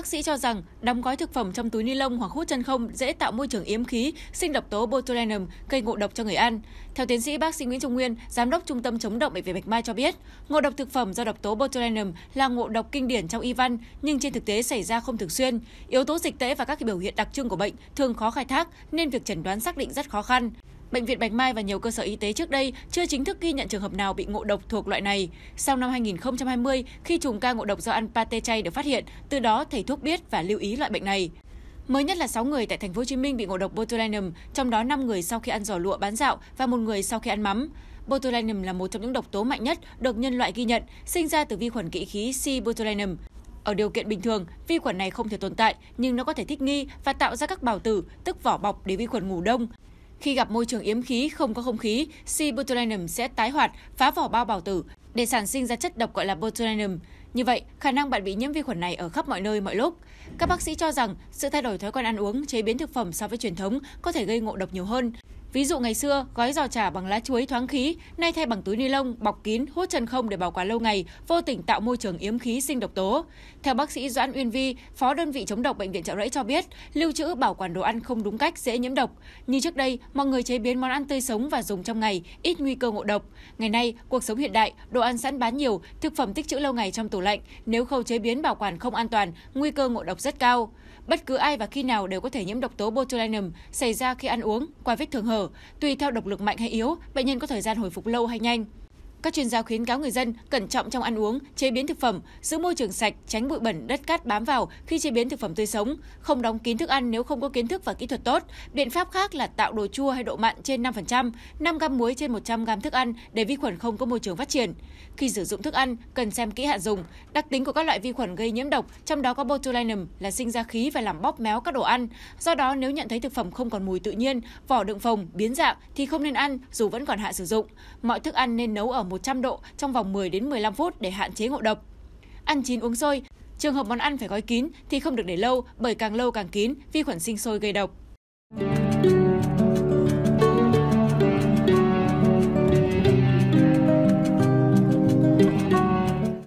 bác sĩ cho rằng đóng gói thực phẩm trong túi ni lông hoặc hút chân không dễ tạo môi trường yếm khí, sinh độc tố botulinum gây ngộ độc cho người ăn. Theo tiến sĩ bác sĩ Nguyễn Trung Nguyên, giám đốc Trung tâm chống độc bệnh viện Bạch Mai cho biết, ngộ độc thực phẩm do độc tố botulinum là ngộ độc kinh điển trong y văn nhưng trên thực tế xảy ra không thường xuyên. Yếu tố dịch tễ và các biểu hiện đặc trưng của bệnh thường khó khai thác nên việc chẩn đoán xác định rất khó khăn. Bệnh viện Bạch Mai và nhiều cơ sở y tế trước đây chưa chính thức ghi nhận trường hợp nào bị ngộ độc thuộc loại này. Sau năm 2020, khi chùm ca ngộ độc do ăn pate chay được phát hiện, từ đó thầy thuốc biết và lưu ý loại bệnh này. Mới nhất là 6 người tại thành phố Hồ Chí Minh bị ngộ độc botulinum, trong đó 5 người sau khi ăn giò lụa bán dạo và một người sau khi ăn mắm. Botulinum là một trong những độc tố mạnh nhất được nhân loại ghi nhận, sinh ra từ vi khuẩn kỵ khí C. botulinum. Ở điều kiện bình thường, vi khuẩn này không thể tồn tại, nhưng nó có thể thích nghi và tạo ra các bào tử, tức vỏ bọc để vi khuẩn ngủ đông. Khi gặp môi trường yếm khí không có không khí, C. botulinum sẽ tái hoạt, phá vỏ bao bào tử để sản sinh ra chất độc gọi là botulinum. Như vậy, khả năng bạn bị nhiễm vi khuẩn này ở khắp mọi nơi mọi lúc. Các bác sĩ cho rằng sự thay đổi thói quen ăn uống, chế biến thực phẩm so với truyền thống có thể gây ngộ độc nhiều hơn. Ví dụ ngày xưa, gói giò chả bằng lá chuối thoáng khí, nay thay bằng túi ni lông bọc kín, hút chân không để bảo quản lâu ngày, vô tình tạo môi trường yếm khí sinh độc tố. Theo bác sĩ Doãn Uyên Vi, phó đơn vị chống độc bệnh viện trợ Rẫy cho biết, lưu trữ bảo quản đồ ăn không đúng cách dễ nhiễm độc. Như trước đây, mọi người chế biến món ăn tươi sống và dùng trong ngày, ít nguy cơ ngộ độc. Ngày nay, cuộc sống hiện đại, đồ ăn sẵn bán nhiều, thực phẩm tích trữ lâu ngày trong tủ lạnh, nếu khâu chế biến bảo quản không an toàn, nguy cơ ngộ độc rất cao. Bất cứ ai và khi nào đều có thể nhiễm độc tố botulinum xảy ra khi ăn uống, qua vết thương hở, tùy theo độc lực mạnh hay yếu, bệnh nhân có thời gian hồi phục lâu hay nhanh. Các chuyên gia khuyến cáo người dân cẩn trọng trong ăn uống, chế biến thực phẩm, giữ môi trường sạch, tránh bụi bẩn đất cát bám vào khi chế biến thực phẩm tươi sống, không đóng kín thức ăn nếu không có kiến thức và kỹ thuật tốt. Biện pháp khác là tạo đồ chua hay độ mặn trên 5%, 5 gam muối trên 100 gam thức ăn để vi khuẩn không có môi trường phát triển. Khi sử dụng thức ăn, cần xem kỹ hạn dùng, đặc tính của các loại vi khuẩn gây nhiễm độc, trong đó có botulinum là sinh ra khí và làm bóp méo các đồ ăn. Do đó, nếu nhận thấy thực phẩm không còn mùi tự nhiên, vỏ đựng phồng, biến dạng thì không nên ăn dù vẫn còn hạn sử dụng. Mọi thức ăn nên nấu ở 100 độ trong vòng 10 đến 15 phút để hạn chế ngộ độc. Ăn chín uống sôi, trường hợp món ăn phải gói kín thì không được để lâu bởi càng lâu càng kín, vi khuẩn sinh sôi gây độc.